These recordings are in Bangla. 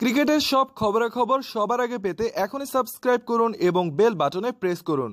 ক্রিকেটের সব খবরাখবর সবার আগে পেতে এখনই সাবস্ক্রাইব করুন এবং বেল বাটনে প্রেস করুন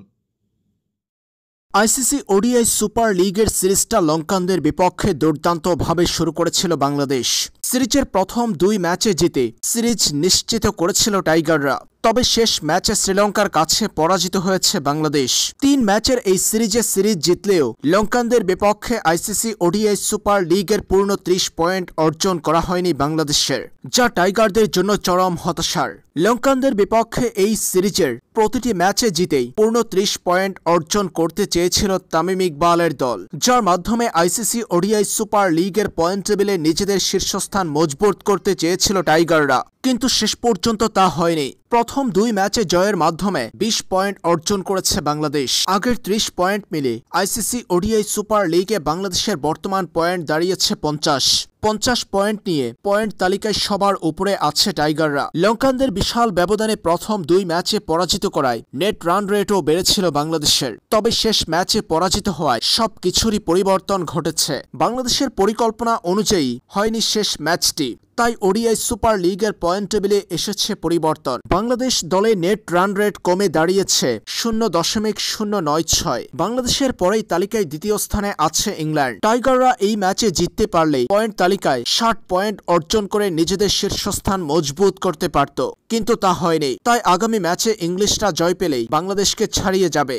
আইসিসি ওডিআই সুপার লিগের সিরিজটা লঙ্কানদের বিপক্ষে দুর্দান্তভাবে শুরু করেছিল বাংলাদেশ সিরিজের প্রথম দুই ম্যাচে জিতে সিরিজ নিশ্চিত করেছিল টাইগাররা তবে শেষ ম্যাচে শ্রীলঙ্কার কাছে পরাজিত হয়েছে বাংলাদেশ তিন ম্যাচের এই সিরিজে সিরিজ জিতলেও লঙ্কানদের বিপক্ষে আইসিসি ওডিআই সুপার লিগের পূর্ণ ত্রিশ পয়েন্ট অর্জন করা হয়নি বাংলাদেশের যা টাইগারদের জন্য চরম হতাশার লঙ্কানদের বিপক্ষে এই সিরিজের প্রতিটি ম্যাচে জিতেই পূর্ণ ত্রিশ পয়েন্ট অর্জন করতে চেয়েছিল তামিম ইকবালের দল যার মাধ্যমে আইসিসি ওডিআই সুপার লিগের পয়েন্ট টেবিলে নিজেদের শীর্ষস্থান মজবুত করতে চেয়েছিল টাইগাররা কিন্তু শেষ পর্যন্ত তা হয়নি প্রথম দুই ম্যাচে জয়ের মাধ্যমে ২০ পয়েন্ট অর্জন করেছে বাংলাদেশ আগের ৩০ পয়েন্ট মিলে আইসিসি ওডিআই সুপার লিগে বাংলাদেশের বর্তমান পয়েন্ট দাঁড়িয়েছে পঞ্চাশ পঞ্চাশ পয়েন্ট নিয়ে পয়েন্ট তালিকায় সবার উপরে আছে টাইগাররা লঙ্কানদের বিশাল ব্যবধানে প্রথম দুই ম্যাচে পরাজিত করায় নেট রান রেটও বেড়েছিল বাংলাদেশের তবে শেষ ম্যাচে পরাজিত হওয়ায় সব কিছুরই পরিবর্তন ঘটেছে বাংলাদেশের পরিকল্পনা অনুযায়ী হয়নি শেষ ম্যাচটি তাই ওডিআই সুপার লিগের পয়েন্ট টেবিলে এসেছে পরিবর্তন বাংলাদেশ দলে নেট রান রেট কমে দাঁড়িয়েছে শূন্য দশমিক শূন্য নয় ছয় বাংলাদেশের পরেই তালিকায় দ্বিতীয় স্থানে আছে ইংল্যান্ড টাইগাররা এই ম্যাচে জিততে পারলেই পয়েন্ট তালিকায় ষাট পয়েন্ট অর্জন করে নিজেদের শীর্ষস্থান মজবুত করতে পারত কিন্তু তা হয়নি তাই আগামী ম্যাচে ইংলিশরা জয় পেলেই বাংলাদেশকে ছাড়িয়ে যাবে